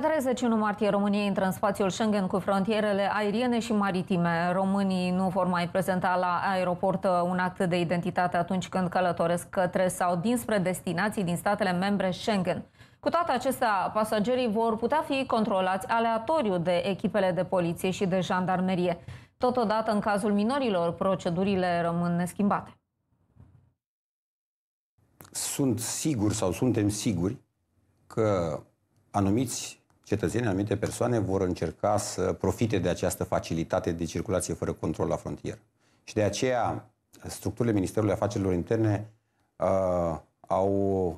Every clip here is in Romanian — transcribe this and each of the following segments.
Pe 31 martie, România intră în spațiul Schengen cu frontierele aeriene și maritime. Românii nu vor mai prezenta la aeroport un act de identitate atunci când călătoresc către sau dinspre destinații din statele membre Schengen. Cu toate acestea, pasagerii vor putea fi controlați aleatoriu de echipele de poliție și de jandarmerie. Totodată, în cazul minorilor, procedurile rămân neschimbate. Sunt sigur sau suntem siguri că anumiți cetățenii, anumite persoane vor încerca să profite de această facilitate de circulație fără control la frontieră. Și de aceea structurile Ministerului Afacerilor Interne uh, au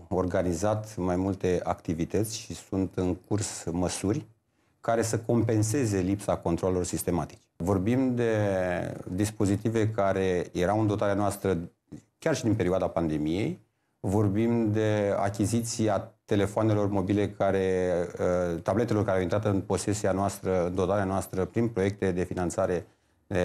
organizat mai multe activități și sunt în curs măsuri care să compenseze lipsa controlelor sistematice. Vorbim de dispozitive care erau în dotarea noastră chiar și din perioada pandemiei, vorbim de achiziția telefoanelor mobile care, uh, tabletelor care au intrat în posesia noastră, în dotarea noastră prin proiecte de finanțare uh,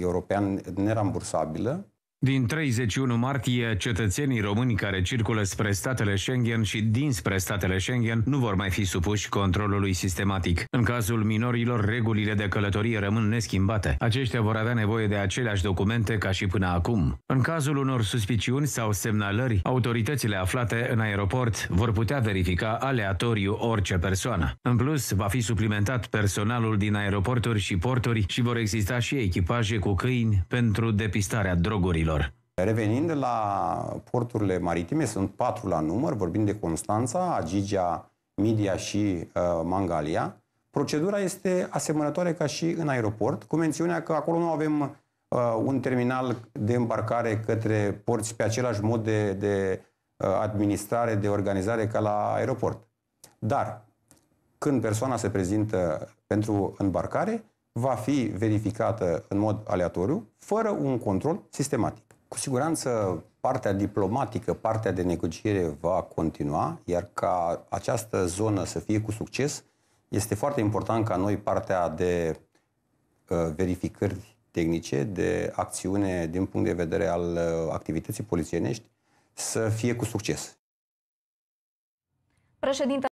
european nerambursabilă din 31 martie, cetățenii români care circulă spre statele Schengen și dinspre statele Schengen nu vor mai fi supuși controlului sistematic. În cazul minorilor, regulile de călătorie rămân neschimbate. Aceștia vor avea nevoie de aceleași documente ca și până acum. În cazul unor suspiciuni sau semnalări, autoritățile aflate în aeroport vor putea verifica aleatoriu orice persoană. În plus, va fi suplimentat personalul din aeroporturi și porturi și vor exista și echipaje cu câini pentru depistarea drogurilor porturilor. Revenind la porturile maritime, sunt patru la număr, vorbim de Constanța, Agigia, Midia și uh, Mangalia. Procedura este asemănătoare ca și în aeroport, cu mențiunea că acolo nu avem uh, un terminal de îmbarcare către porți pe același mod de, de uh, administrare, de organizare ca la aeroport. Dar, când persoana se prezintă pentru îmbarcare, va fi verificată în mod aleatoriu, fără un control sistematic. Cu siguranță, partea diplomatică, partea de negociere va continua, iar ca această zonă să fie cu succes, este foarte important ca noi partea de uh, verificări tehnice, de acțiune din punct de vedere al uh, activității polițienești, să fie cu succes. Președinte